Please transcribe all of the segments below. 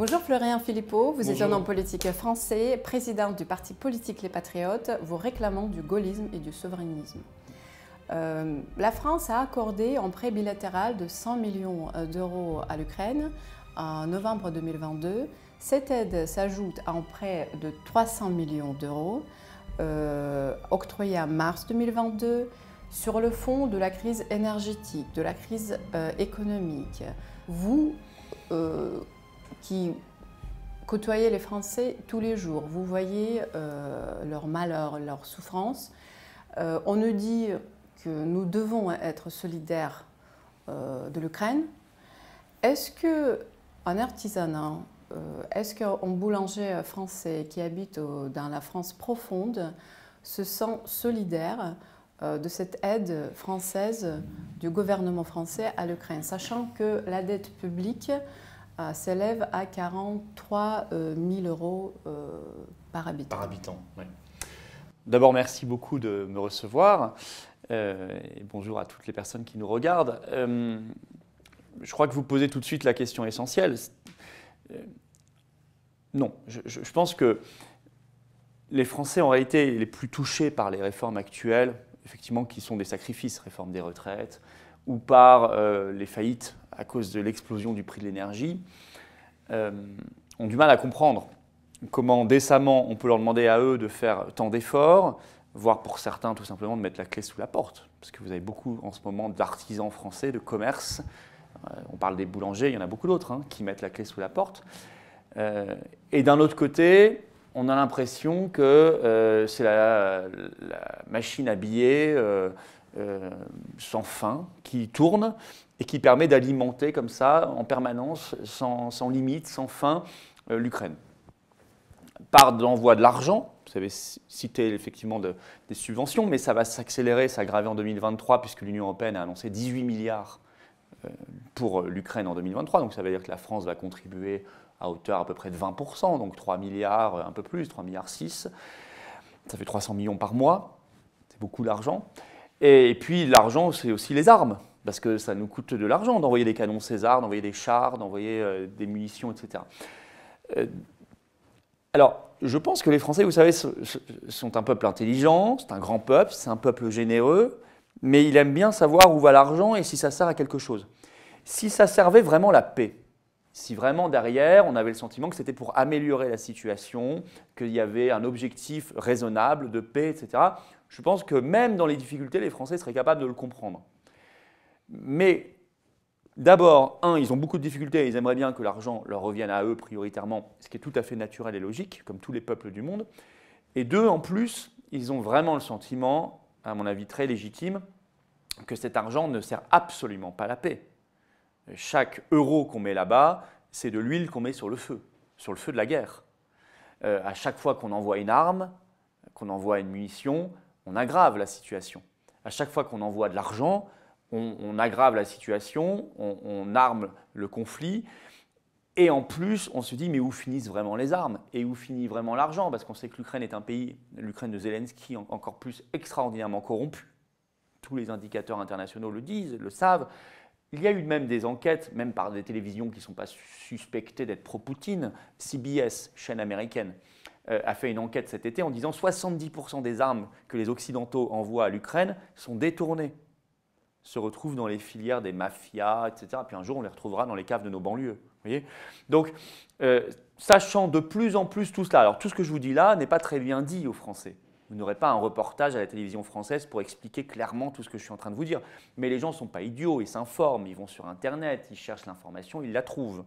Bonjour Florian Philippot, vous êtes un homme politique français, président du parti politique Les Patriotes, vous réclamant du gaullisme et du souverainisme. Euh, la France a accordé un prêt bilatéral de 100 millions euh, d'euros à l'Ukraine en novembre 2022. Cette aide s'ajoute à un prêt de 300 millions d'euros euh, octroyé en mars 2022 sur le fond de la crise énergétique, de la crise économique. Vous, qui côtoyait les Français tous les jours, vous voyez euh, leur malheur, leur souffrance. Euh, on nous dit que nous devons être solidaires euh, de l'Ukraine. Est-ce que un artisanat, est-ce qu'un boulanger français qui habite dans la France profonde se sent solidaire de cette aide française du gouvernement français à l'Ukraine, sachant que la dette publique euh, s'élève à 43 000 euh, euros euh, par habitant. Par habitant, oui. D'abord, merci beaucoup de me recevoir. et bonjour à toutes les personnes qui nous regardent. je crois que vous posez tout de suite la question essentielle. non, je, je, pense que les Français, ont été les plus touchés par les réformes actuelles, effectivement, qui sont des sacrifices, réforme des retraites, ou par euh, les faillites à cause de l'explosion du prix de l'énergie, euh, ont du mal à comprendre comment décemment on peut leur demander à eux de faire tant d'efforts, voire pour certains tout simplement de mettre la clé sous la porte. Parce que vous avez beaucoup en ce moment d'artisans français, de commerce, euh, on parle des boulangers, il y en a beaucoup d'autres hein, qui mettent la clé sous la porte. et d'un autre côté, on a l'impression que c'est la, machine à billets, euh, sans fin qui tourne et qui permet d'alimenter comme ça en permanence, sans, sans limite, sans fin, euh, l'Ukraine. Par l'envoi de l'argent, vous avez cité effectivement de, des subventions, mais ça va s'accélérer, s'aggraver en 2023 puisque l'Union européenne a annoncé 18 milliards euh, pour l'Ukraine en 2023. Donc ça veut dire que la France va contribuer à hauteur à peu près de 20%, donc 3 milliards, un peu plus, 3 milliards 6. Ça fait 300 millions par mois, c'est beaucoup d'argent. Et, puis l'argent, c'est aussi les armes, parce que ça nous coûte de l'argent d'envoyer des canons César, d'envoyer des chars, d'envoyer euh, des munitions, etc. Euh, alors, je pense que les Français, vous savez, sont un peuple intelligent, c'est un grand peuple, c'est un peuple généreux, mais il aime bien savoir où va l'argent et si ça sert à quelque chose. Si ça servait vraiment la paix, si vraiment derrière on avait le sentiment que c'était pour améliorer la situation, qu'il y avait un objectif raisonnable de paix, etc., je pense que même dans les difficultés, les Français seraient capables de le comprendre. Mais d'abord, un, ils ont beaucoup de difficultés et ils aimeraient bien que l'argent leur revienne à eux prioritairement, ce qui est tout à fait naturel et logique, comme tous les peuples du monde. Et deux, en plus, ils ont vraiment le sentiment, à mon avis très légitime, que cet argent ne sert absolument pas la paix. Chaque euro qu'on met là-bas, c'est de l'huile qu'on met sur le feu, sur le feu de la guerre. Euh, à chaque fois qu'on envoie une arme, qu'on envoie une munition, on aggrave la situation. À chaque fois qu'on envoie de l'argent, on, aggrave la situation, on, on, arme le conflit. Et en plus, on se dit, mais où finissent vraiment les armes Et où finit vraiment l'argent Parce qu'on sait que l'Ukraine est un pays, l'Ukraine de Zelensky, encore plus extraordinairement corrompu. Tous les indicateurs internationaux le disent, le savent. Il y a eu même des enquêtes, même par des télévisions qui ne sont pas suspectées d'être pro-Poutine, CBS, chaîne américaine, euh, a fait une enquête cet été en disant 70% des armes que les Occidentaux envoient à l'Ukraine sont détournées, se retrouvent dans les filières des mafias, etc. Puis un jour, on les retrouvera dans les caves de nos banlieues. Donc, euh, sachant de plus en plus tout cela, alors tout ce que je vous dis là n'est pas très bien dit aux Français. Vous n'aurez pas un reportage à la télévision française pour expliquer clairement tout ce que je suis en train de vous dire. Mais les gens ne sont pas idiots, ils s'informent, ils vont sur Internet, ils cherchent l'information, ils la trouvent.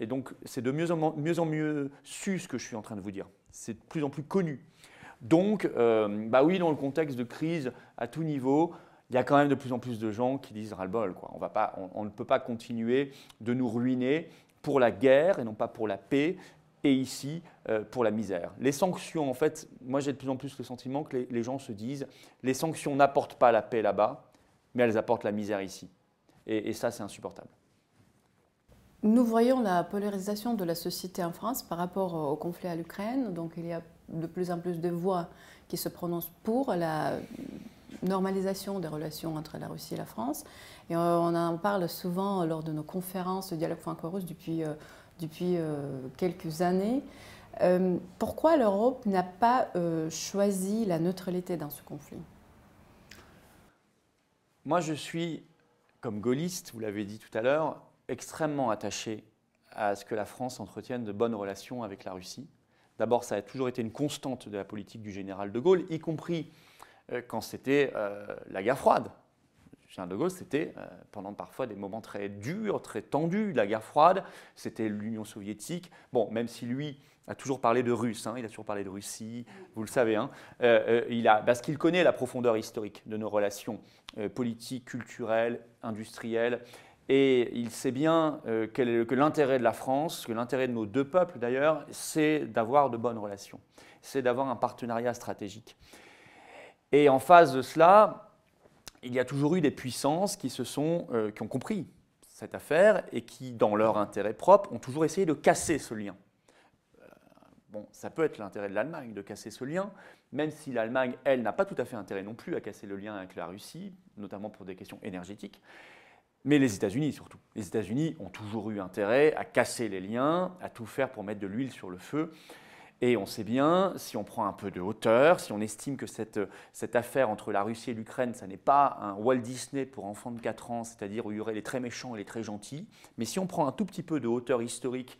Et donc, c'est de mieux en, mieux su ce que je suis en train de vous dire. C'est de plus en plus connu. Donc, euh, bah oui, dans le contexte de crise à tout niveau, il y a quand même de plus en plus de gens qui disent ras-le-bol. On, on, ne peut pas continuer de nous ruiner pour la guerre et non pas pour la paix, et ici euh, pour la misère. Les sanctions, en fait, moi j'ai de plus en plus le sentiment que les, gens se disent les sanctions n'apportent pas la paix là-bas, mais elles apportent la misère ici. et ça, c'est insupportable. Nous voyons la polarisation de la société en France par rapport euh, au conflit à l'Ukraine. Donc il y a de plus en plus de voix qui se prononcent pour la normalisation des relations entre la Russie et la France. Et euh, on en parle souvent lors de nos conférences de dialogue franco-russe depuis, euh, depuis quelques années. pourquoi l'Europe n'a pas choisi la neutralité dans ce conflit Moi, je suis, comme gaulliste, vous l'avez dit tout à l'heure, extrêmement attaché à ce que la France entretienne de bonnes relations avec la Russie. D'abord, ça a toujours été une constante de la politique du général de Gaulle, y compris euh, quand c'était euh, la guerre froide. Le général de Gaulle, c'était euh, pendant parfois des moments très durs, très tendus, la guerre froide, c'était l'Union soviétique. Bon, même si lui a toujours parlé de Russes, hein, il a toujours parlé de Russie, vous le savez, hein, il a, parce qu'il connaît la profondeur historique de nos relations politiques, culturelles, industrielles, et il sait bien euh, que l'intérêt de la France, que l'intérêt de nos deux peuples d'ailleurs, c'est d'avoir de bonnes relations, c'est d'avoir un partenariat stratégique. Et en face de cela, il y a toujours eu des puissances qui, se sont, euh, qui ont compris cette affaire et qui, dans leur intérêt propre, ont toujours essayé de casser ce lien. Euh, bon, ça peut être l'intérêt de l'Allemagne de casser ce lien, même si l'Allemagne, elle, n'a pas tout à fait intérêt non plus à casser le lien avec la Russie, notamment pour des questions énergétiques mais les États-Unis surtout. Les États-Unis ont toujours eu intérêt à casser les liens, à tout faire pour mettre de l'huile sur le feu. Et on sait bien, si on prend un peu de hauteur, si on estime que cette, cette affaire entre la Russie et l'Ukraine, ça n'est pas un Walt Disney pour enfants de 4 ans, c'est-à-dire où il y aurait les très méchants et les très gentils, mais si on prend un tout petit peu de hauteur historique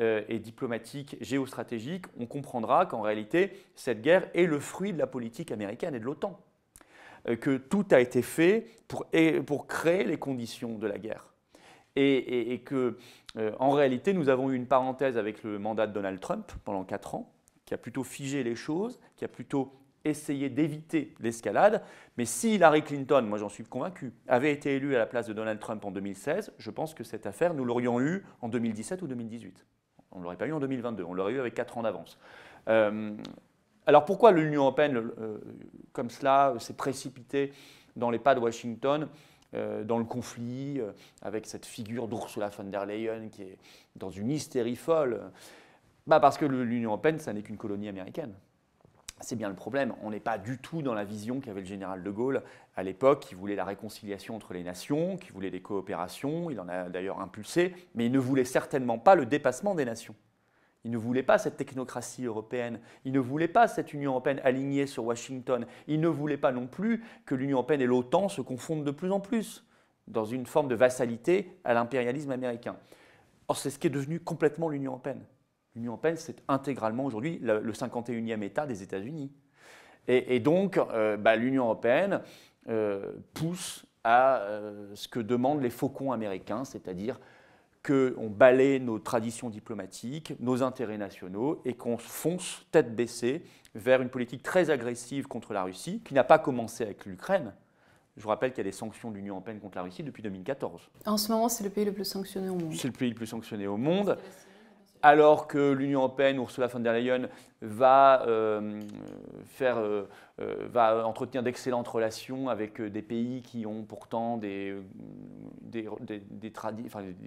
euh, et diplomatique, géostratégique, on comprendra qu'en réalité, cette guerre est le fruit de la politique américaine et de l'OTAN. Euh, que tout a été fait pour, pour créer les conditions de la guerre. Et, que, euh, en réalité, nous avons eu une parenthèse avec le mandat de Donald Trump pendant 4 ans, qui a plutôt figé les choses, qui a plutôt essayé d'éviter l'escalade. Mais si Hillary Clinton, moi j'en suis convaincu, avait été élue à la place de Donald Trump en 2016, je pense que cette affaire, nous l'aurions eue en 2017 ou 2018. On ne l'aurait pas eu en 2022, on l'aurait eu avec 4 ans d'avance. Euh, alors pourquoi l'Union européenne, euh, comme cela, euh, s'est précipitée dans les pas de Washington euh, dans le conflit, avec cette figure d'Ursula von der Leyen qui est dans une hystérie folle bah, Parce que l'Union européenne, ça n'est qu'une colonie américaine. C'est bien le problème. On n'est pas du tout dans la vision qu'avait le général de Gaulle à l'époque, qui voulait la réconciliation entre les nations, qui voulait des coopérations. Il en a d'ailleurs impulsé, mais il ne voulait certainement pas le dépassement des nations. Ils ne voulait pas cette technocratie européenne, Il ne voulait pas cette Union européenne alignée sur Washington, Il ne voulait pas non plus que l'Union européenne et l'OTAN se confondent de plus en plus dans une forme de vassalité à l'impérialisme américain. Or, c'est ce qui est devenu complètement l'Union européenne. L'Union européenne, c'est intégralement aujourd'hui le 51e État des États-Unis. Et, donc, euh, bah, l'Union européenne euh, pousse à euh, ce que demandent les faucons américains, c'est-à-dire qu'on balaye nos traditions diplomatiques, nos intérêts nationaux, et qu'on fonce tête baissée vers une politique très agressive contre la Russie, qui n'a pas commencé avec l'Ukraine. Je vous rappelle qu'il y a des sanctions de l'Union européenne contre la Russie depuis 2014. En ce moment, c'est le pays le plus sanctionné au monde. C'est le pays le plus sanctionné au monde alors que l'Union européenne, Ursula von der Leyen, va, euh, faire, euh, euh, va entretenir d'excellentes relations avec des pays qui ont pourtant des, des,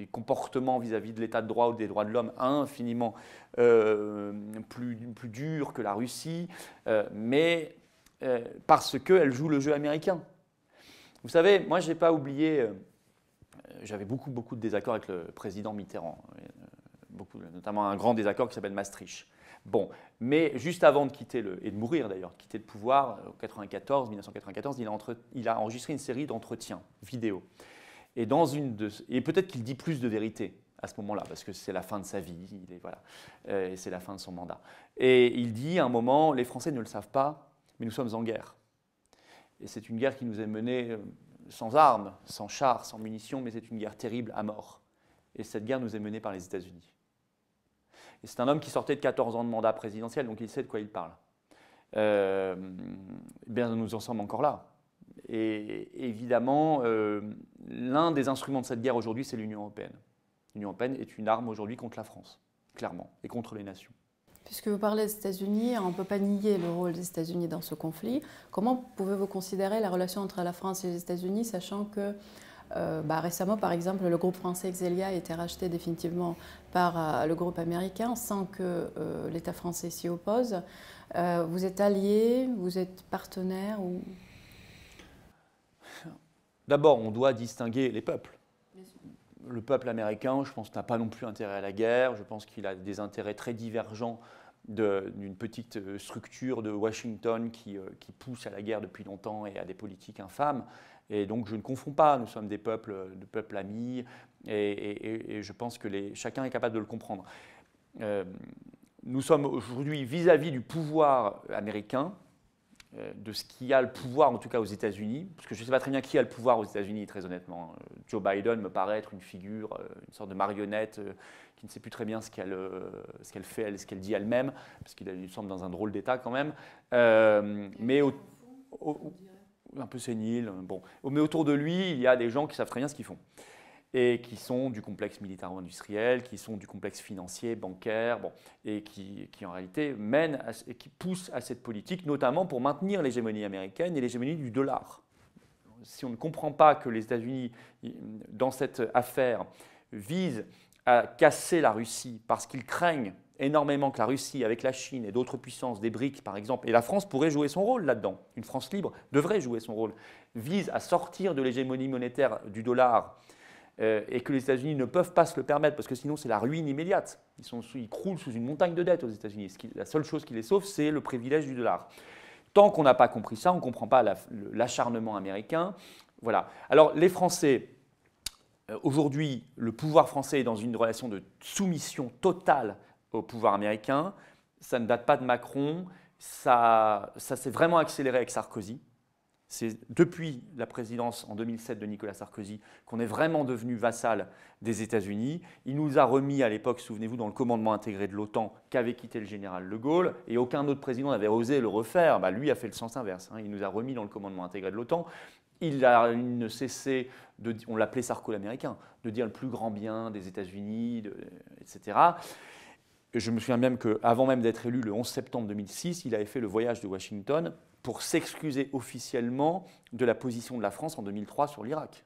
comportements vis-à-vis de l'état de droit ou des droits de l'homme infiniment plus, plus durs que la Russie, mais parce qu'elle joue le jeu américain. Vous savez, moi, je n'ai pas oublié, j'avais beaucoup, beaucoup de désaccords avec le président Mitterrand notamment un grand désaccord qui s'appelle Maastricht. Bon, mais juste avant de quitter le, et de mourir d'ailleurs, quitter le pouvoir, euh, en 94, 1994, il a, il a enregistré une série d'entretiens vidéo. Et, et peut-être qu'il dit plus de vérité à ce moment-là, parce que c'est la fin de sa vie, il est, voilà, euh, et c'est la fin de son mandat. Et il dit à un moment, les Français ne le savent pas, mais nous sommes en guerre. Et c'est une guerre qui nous est menée euh, sans armes, sans chars, sans munitions, mais c'est une guerre terrible à mort. Et cette guerre nous est menée par les États-Unis c'est un homme qui sortait de 14 ans de mandat présidentiel, donc il sait de quoi il parle. Euh, bien, nous en sommes encore là. Et évidemment, euh, l'un des instruments de cette guerre aujourd'hui, c'est l'Union européenne. L'Union européenne est une arme aujourd'hui contre la France, clairement, et contre les nations. Puisque vous parlez des États-Unis, on ne peut pas nier le rôle des États-Unis dans ce conflit. Comment pouvez-vous considérer la relation entre la France et les États-Unis, sachant que euh, bah, récemment, par exemple, le groupe français Exelia a été racheté définitivement par euh, le groupe américain sans que euh, l'État français s'y oppose. vous êtes allié, vous êtes partenaire ou... D'abord, on doit distinguer les peuples. Le peuple américain, je pense, n'a pas non plus intérêt à la guerre. Je pense qu'il a des intérêts très divergents d'une petite structure de Washington qui pousse à la guerre depuis longtemps et à des politiques infâmes. Et donc je ne confonds pas, nous sommes des peuples, euh, de peuples amis, et, je pense que les, chacun est capable de le comprendre. Euh, nous sommes aujourd'hui vis-à-vis du pouvoir américain, euh, de ce qui a le pouvoir, en tout cas aux États-Unis, parce que je ne sais pas très bien qui a le pouvoir aux États-Unis, très honnêtement. Joe Biden me paraît être une figure, une sorte de marionnette qui ne sait plus très bien ce qu'elle, ce qu'elle fait, ce qu'elle dit elle-même, parce qu'il semble dans un drôle d'état quand même. mais au, un peu sénile. Bon. Mais autour de lui, il y a des gens qui savent très bien ce qu'ils font et qui sont du complexe militaro-industriel, qui sont du complexe financier, bancaire, bon, et qui, en réalité mènent et qui poussent à cette politique, notamment pour maintenir l'hégémonie américaine et l'hégémonie du dollar. Si on ne comprend pas que les États-Unis, dans cette affaire, visent à casser la Russie parce qu'ils craignent énormément que la Russie, avec la Chine et d'autres puissances, des BRICS par exemple, et la France pourrait jouer son rôle là-dedans, une France libre devrait jouer son rôle, vise à sortir de l'hégémonie monétaire du dollar euh, et que les États-Unis ne peuvent pas se le permettre parce que sinon c'est la ruine immédiate. Ils, sont ils croulent sous une montagne de dettes aux États-Unis. La seule chose qui les sauve, c'est le privilège du dollar. Tant qu'on n'a pas compris ça, on ne comprend pas l'acharnement américain. Voilà. Alors les Français, euh, Aujourd'hui, le pouvoir français est dans une relation de soumission totale au pouvoir américain. Ça ne date pas de Macron. Ça, ça s'est vraiment accéléré avec Sarkozy. C'est depuis la présidence en 2007 de Nicolas Sarkozy qu'on est vraiment devenu vassal des États-Unis. Il nous a remis à l'époque, souvenez-vous, dans le commandement intégré de l'OTAN qu'avait quitté le général de Gaulle, et aucun autre président n'avait osé le refaire. Bah, lui a fait le sens inverse. Hein. Il nous a remis dans le commandement intégré de l'OTAN. Il, a, ne cessé, de, on l'appelait Sarko l'américain, de dire le plus grand bien des États-Unis, etc je me souviens même qu'avant même d'être élu, le 11 septembre 2006, il avait fait le voyage de Washington pour s'excuser officiellement de la position de la France en 2003 sur l'Irak.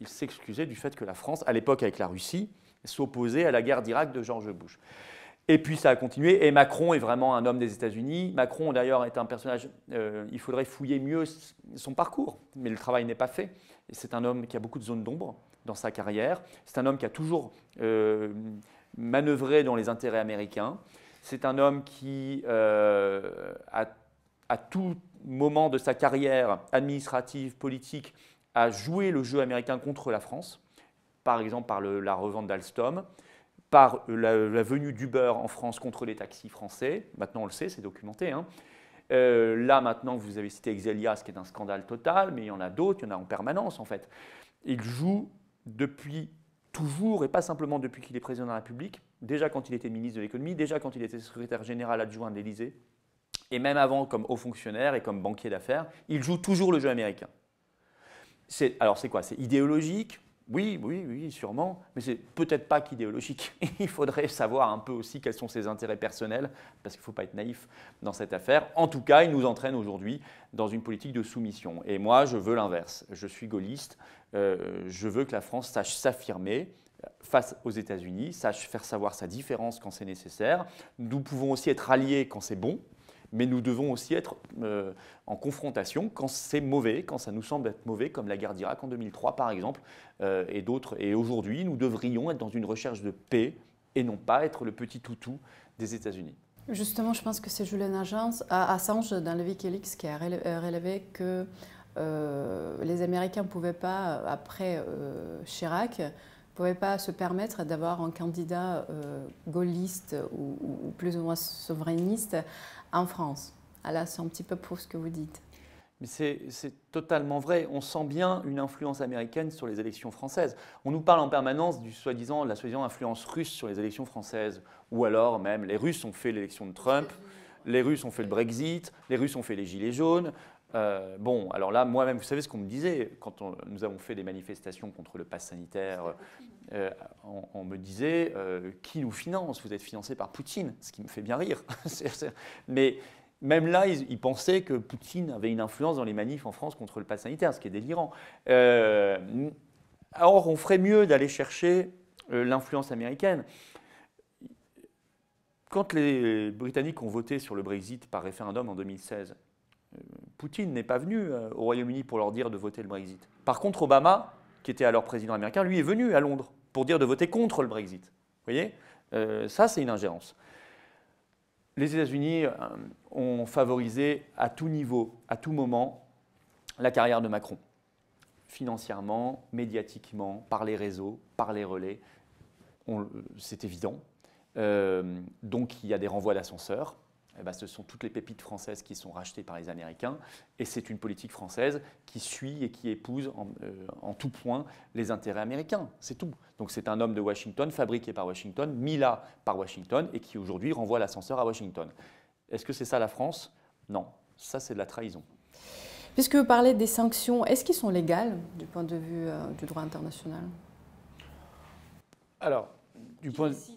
Il s'excusait du fait que la France, à l'époque avec la Russie, s'opposait à la guerre d'Irak de George Bush. Et puis ça a continué, et Macron est vraiment un homme des États-Unis. Macron d'ailleurs est un personnage, euh, il faudrait fouiller mieux son parcours, mais le travail n'est pas fait. C'est un homme qui a beaucoup de zones d'ombre dans sa carrière, c'est un homme qui a toujours... Euh, manœuvrer dans les intérêts américains. C'est un homme qui, euh, à, tout moment de sa carrière administrative, politique, a joué le jeu américain contre la France, par exemple par la revente d'Alstom, par la, venue d'Uber en France contre les taxis français. Maintenant, on le sait, c'est documenté. Hein. Euh, là, maintenant, vous avez cité Exelia, ce qui est un scandale total, mais il y en a d'autres, il y en a en permanence, en fait. Il joue depuis toujours, et pas simplement depuis qu'il est président de la République, déjà quand il était ministre de l'économie, déjà quand il était secrétaire général adjoint de l'Élysée, et même avant comme haut fonctionnaire et comme banquier d'affaires, il joue toujours le jeu américain. Alors c'est quoi C'est idéologique, oui, oui, oui, sûrement, mais c'est peut-être pas qu'idéologique. Il faudrait savoir un peu aussi quels sont ses intérêts personnels, parce qu'il ne faut pas être naïf dans cette affaire. En tout cas, il nous entraîne aujourd'hui dans une politique de soumission. Et moi, je veux l'inverse. Je suis gaulliste. Euh, je veux que la France sache s'affirmer, face aux États-Unis, sache faire savoir sa différence quand c'est nécessaire. Nous pouvons aussi être alliés quand c'est bon, mais nous devons aussi être euh, en confrontation quand c'est mauvais, quand ça nous semble être mauvais, comme la guerre d'Irak en 2003 par exemple, euh, et d'autres. Et aujourd'hui, nous devrions être dans une recherche de paix et non pas être le petit toutou des États-Unis. Justement, je pense que c'est Julian Assange, dans le Wikileaks qui a relevé euh, que les Américains ne pouvaient pas, après Chirac, ne pouvaient pas se permettre d'avoir un candidat gaulliste ou, ou, plus ou moins souverainiste en France. Alors ah, c'est un petit peu pour ce que vous dites. C'est totalement vrai. On sent bien une influence américaine sur les élections françaises. On nous parle en permanence du soi-disant, la soi-disant influence russe sur les élections françaises. Ou alors même, les Russes ont fait l'élection de Trump, les Russes ont fait le Brexit, les Russes ont fait les Gilets jaunes, euh, bon, alors là, moi-même, vous savez ce qu'on me disait quand nous avons fait des manifestations contre le pass sanitaire. Euh, on, me disait euh, qui nous finance Vous êtes financé par Poutine, ce qui me fait bien rire. Mais même là, ils, ils, pensaient que Poutine avait une influence dans les manifs en France contre le pass sanitaire, ce qui est délirant. or, on ferait mieux d'aller chercher l'influence américaine. Quand les Britanniques ont voté sur le Brexit par référendum en 2016, Poutine n'est pas venu euh, au Royaume-Uni pour leur dire de voter le Brexit. Par contre, Obama, qui était alors président américain, lui est venu à Londres pour dire de voter contre le Brexit. Vous voyez euh, Ça, c'est une ingérence. Les États-Unis euh, ont favorisé à tout niveau, à tout moment, la carrière de Macron, financièrement, médiatiquement, par les réseaux, par les relais. C'est évident. donc il y a des renvois d'ascenseurs. Eh ben, ce sont toutes les pépites françaises qui sont rachetées par les Américains. Et c'est une politique française qui suit et qui épouse euh, en, tout point les intérêts américains. C'est tout. Donc c'est un homme de Washington, fabriqué par Washington, mis là par Washington, et qui aujourd'hui renvoie l'ascenseur à Washington. Est-ce que c'est ça la France Non. Ça, c'est de la trahison. Puisque vous parlez des sanctions, est-ce qu'ils sont légales du point de vue euh, du droit international Alors, du point de vue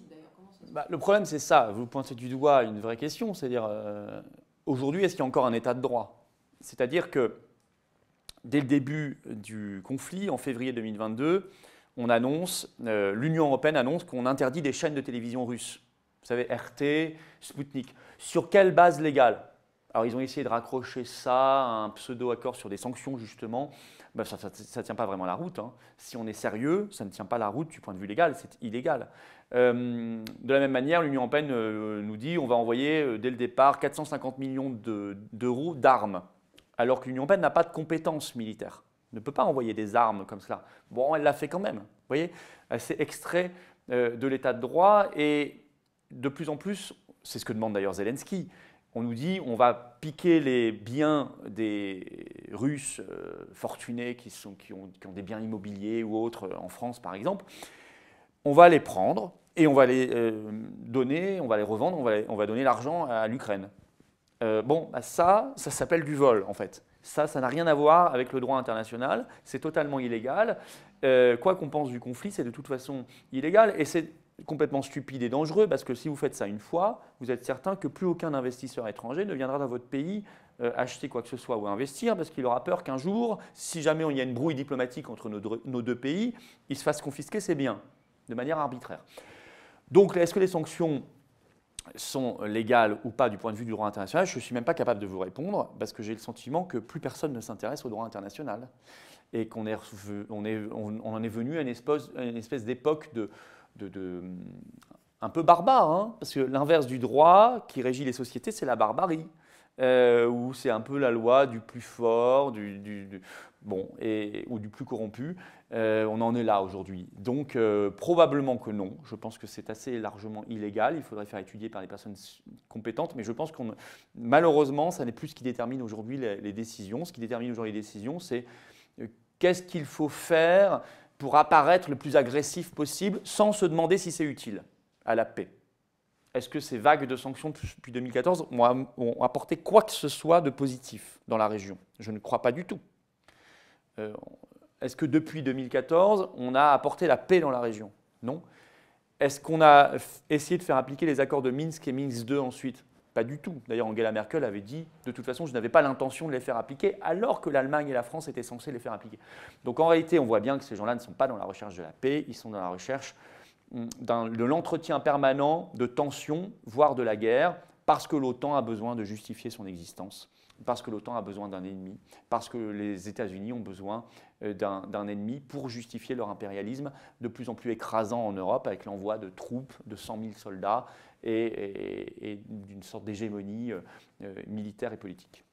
bah, le problème, c'est ça. Vous pointez du doigt une vraie question. C'est-à-dire, euh, aujourd'hui, est-ce qu'il y a encore un état de droit C'est-à-dire que dès le début du conflit, en février 2022, on annonce, euh, l'Union européenne annonce qu'on interdit des chaînes de télévision russes. Vous savez, RT, Sputnik. Sur quelle base légale Alors, ils ont essayé de raccrocher ça à un pseudo-accord sur des sanctions, justement. Bah, ça ne tient pas vraiment la route. Hein. Si on est sérieux, ça ne tient pas la route du point de vue légal, c'est illégal. Euh, de la même manière, l'Union européenne euh, nous dit on va envoyer euh, dès le départ 450 millions d'euros d'armes, alors que l'Union européenne n'a pas de compétences militaires, ne peut pas envoyer des armes comme cela. Bon, elle l'a fait quand même, vous voyez, c'est extrait de l'état de droit et de plus en plus, c'est ce que demande d'ailleurs Zelensky, on nous dit on va piquer les biens des Russes euh, fortunés qui, sont, qui, ont, ont, des biens immobiliers ou autres euh, en France par exemple, on va les prendre et on va les euh, donner, on va les revendre, on va, on va donner l'argent à l'Ukraine. bon, bah, ça, ça s'appelle du vol en fait. Ça, ça n'a rien à voir avec le droit international, c'est totalement illégal. quoi qu'on pense du conflit, c'est de toute façon illégal et c'est complètement stupide et dangereux, parce que si vous faites ça une fois, vous êtes certain que plus aucun investisseur étranger ne viendra dans votre pays euh, acheter quoi que ce soit ou investir, parce qu'il aura peur qu'un jour, si jamais il y a une brouille diplomatique entre nos deux, pays, il se fasse confisquer ses biens, de manière arbitraire. Donc, est-ce que les sanctions sont légales ou pas du point de vue du droit international, je ne suis même pas capable de vous répondre parce que j'ai le sentiment que plus personne ne s'intéresse au droit international et qu'on on en est venu à espèce, une espèce d'époque de, un peu barbare, hein, parce que l'inverse du droit qui régit les sociétés, c'est la barbarie, euh, où c'est un peu la loi du plus fort, du, bon, et, ou du plus corrompu. Euh, on en est là aujourd'hui. Donc euh, probablement que non. Je pense que c'est assez largement illégal. Il faudrait faire étudier par les personnes compétentes, mais je pense qu'on malheureusement, ça n'est plus ce qui détermine aujourd'hui les, décisions. Ce qui détermine aujourd'hui les décisions, c'est qu'est-ce qu'il faut faire pour apparaître le plus agressif possible sans se demander si c'est utile à la paix Est-ce que ces vagues de sanctions depuis 2014 ont apporté quoi que ce soit de positif dans la région Je ne crois pas du tout. Euh, est-ce que depuis 2014, on a apporté la paix dans la région Non. Est-ce qu'on a essayé de faire appliquer les accords de Minsk et Minsk II ensuite pas du tout. D'ailleurs, Angela Merkel avait dit, de toute façon, je n'avais pas l'intention de les faire appliquer, alors que l'Allemagne et la France étaient censées les faire appliquer. Donc en réalité, on voit bien que ces gens-là ne sont pas dans la recherche de la paix, ils sont dans la recherche hmm, de l'entretien permanent de tensions, voire de la guerre, parce que l'OTAN a besoin de justifier son existence parce que l'OTAN a besoin d'un ennemi, parce que les États-Unis ont besoin euh, d'un ennemi pour justifier leur impérialisme de plus en plus écrasant en Europe avec l'envoi de troupes de 100 000 soldats et d'une sorte d'hégémonie euh, euh, militaire et politique.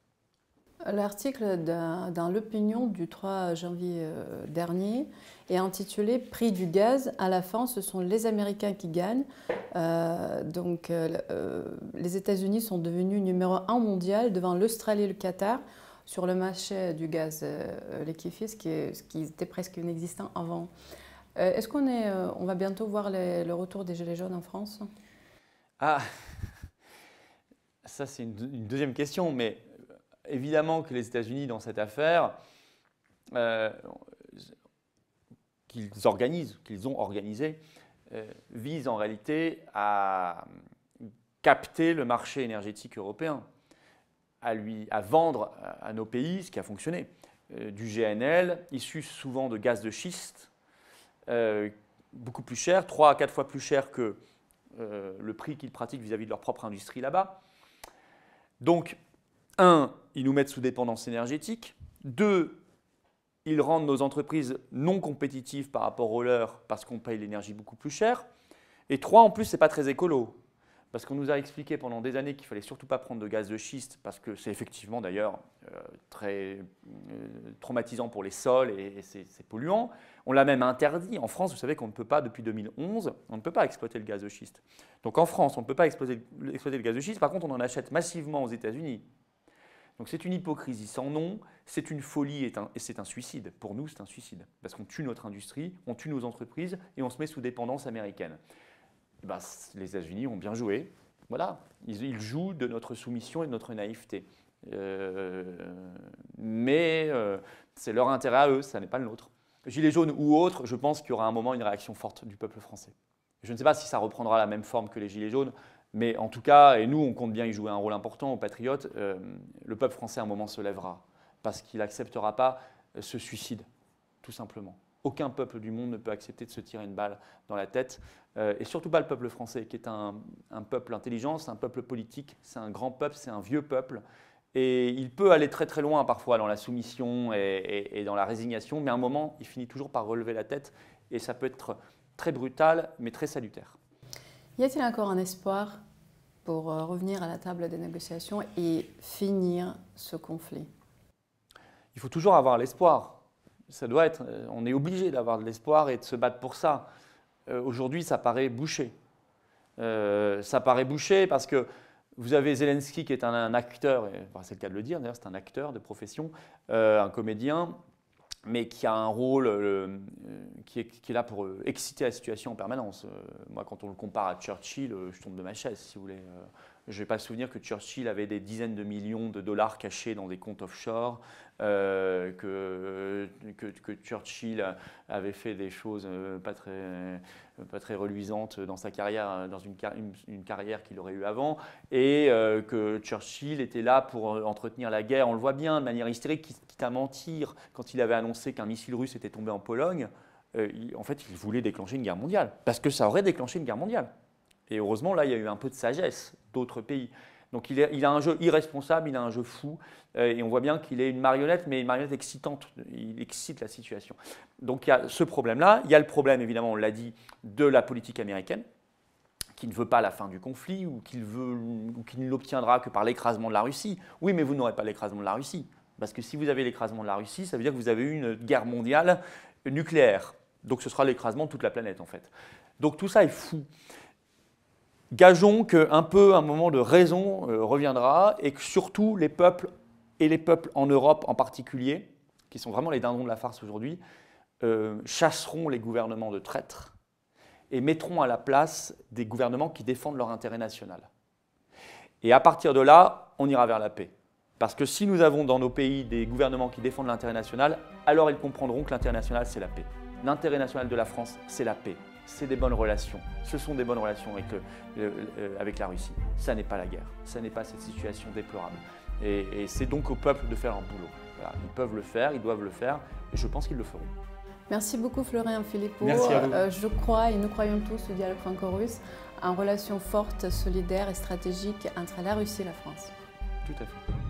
L'article dans l'opinion du 3 janvier euh, dernier est intitulé Prix du gaz. À la fin, ce sont les Américains qui gagnent. Euh, donc, euh, les États-Unis sont devenus numéro un mondial devant l'Australie et le Qatar sur le marché du gaz euh, liquéfié, ce qui, était presque inexistant avant. Est-ce qu'on est, on va bientôt voir le retour des Gilets jaunes en France Ah, ça c'est une, une deuxième question, mais évidemment que les États-Unis, dans cette affaire, euh, qu'ils organisent, qu'ils ont organisé, euh, visent en réalité à capter le marché énergétique européen, à, lui, à vendre à nos pays ce qui a fonctionné, euh, du GNL, issu souvent de gaz de schiste, beaucoup plus cher, 3 à 4 fois plus cher que le prix qu'ils pratiquent vis-à-vis -vis de leur propre industrie là-bas. Donc, un, ils nous mettent sous dépendance énergétique. Deux, ils rendent nos entreprises non compétitives par rapport aux leurs parce qu'on paye l'énergie beaucoup plus cher. Et trois, en plus, c'est pas très écolo. Parce qu'on nous a expliqué pendant des années qu'il fallait surtout pas prendre de gaz de schiste, parce que c'est effectivement d'ailleurs euh, très euh, traumatisant pour les sols et, c'est polluant. On l'a même interdit. En France, vous savez qu'on ne peut pas, depuis 2011, on ne peut pas exploiter le gaz de schiste. Donc en France, on ne peut pas exploiter le gaz de schiste. Par contre, on en achète massivement aux États-Unis. Donc c'est une hypocrisie sans nom, c'est une folie et, c'est un suicide. Pour nous, c'est un suicide. Parce qu'on tue notre industrie, on tue nos entreprises et on se met sous dépendance américaine. Eh ben, les États-Unis ont bien joué. Voilà, ils, jouent de notre soumission et de notre naïveté. Euh, mais euh, c'est leur intérêt à eux, ça n'est pas le nôtre. Gilets jaunes ou autres, je pense qu'il y aura un moment une réaction forte du peuple français. Je ne sais pas si ça reprendra la même forme que les Gilets jaunes. Mais en tout cas, et nous, on compte bien y jouer un rôle important aux patriotes, euh, le peuple français à un moment se lèvera parce qu'il n'acceptera pas euh, ce suicide, tout simplement. Aucun peuple du monde ne peut accepter de se tirer une balle dans la tête, euh, et surtout pas le peuple français, qui est un, peuple intelligent, c'est un peuple politique, c'est un grand peuple, c'est un vieux peuple, et il peut aller très très loin parfois dans la soumission et, et dans la résignation, mais à un moment, il finit toujours par relever la tête, et ça peut être très brutal, mais très salutaire. Y a-t-il encore un espoir pour euh, revenir à la table des négociations et finir ce conflit Il faut toujours avoir l'espoir. Ça doit être, euh, on est obligé d'avoir de l'espoir et de se battre pour ça. Euh, aujourd'hui, ça paraît bouché. ça paraît bouché parce que vous avez Zelensky qui est un, acteur, enfin c'est le cas de le dire d'ailleurs, c'est un acteur de profession, un comédien mais qui a un rôle euh, euh, qui, est, là pour euh, exciter la situation en permanence. moi, quand on le compare à Churchill, je tombe de ma chaise, si vous voulez. Je ne vais pas se souvenir que Churchill avait des dizaines de millions de dollars cachés dans des comptes offshore, euh, que, Churchill avait fait des choses euh, euh, pas très, reluisantes dans sa carrière, dans une, carrière qu'il aurait eue avant, et que Churchill était là pour entretenir la guerre. On le voit bien de manière hystérique, quitte à mentir, quand il avait annoncé qu'un missile russe était tombé en Pologne, en fait, il voulait déclencher une guerre mondiale, parce que ça aurait déclenché une guerre mondiale. Et heureusement, là, il y a eu un peu de sagesse d'autres pays. Donc il, a un jeu irresponsable, il a un jeu fou, euh, et on voit bien qu'il est une marionnette, mais une marionnette excitante. Il excite la situation. Donc il y a ce problème-là. Il y a le problème, évidemment, on l'a dit, de la politique américaine, qui ne veut pas la fin du conflit, ou qui ne l'obtiendra que par l'écrasement de la Russie. Oui, mais vous n'aurez pas l'écrasement de la Russie. Parce que si vous avez l'écrasement de la Russie, ça veut dire que vous avez eu une guerre mondiale nucléaire. Donc ce sera l'écrasement de toute la planète, en fait. Donc tout ça est fou. Gageons qu'un peu un moment de raison euh, reviendra et que surtout les peuples, et les peuples en Europe en particulier, qui sont vraiment les dindons de la farce aujourd'hui, euh, chasseront les gouvernements de traîtres et mettront à la place des gouvernements qui défendent leur intérêt national. Et à partir de là, on ira vers la paix. Parce que si nous avons dans nos pays des gouvernements qui défendent l'intérêt national, alors ils comprendront que l'international, c'est la paix. L'intérêt national de la France, c'est la paix c'est des bonnes relations. Ce sont des bonnes relations avec, euh, le, euh, avec la Russie. Ça n'est pas la guerre. Ça n'est pas cette situation déplorable. Et, c'est donc au peuple de faire un boulot. Ils peuvent le faire, ils doivent le faire, et je pense qu'ils le feront. Merci beaucoup Florian Philippot. Merci à vous. Euh, je crois et nous croyons tous au dialogue franco-russe, en relation forte, solidaire et stratégique entre la Russie et la France. Tout à fait.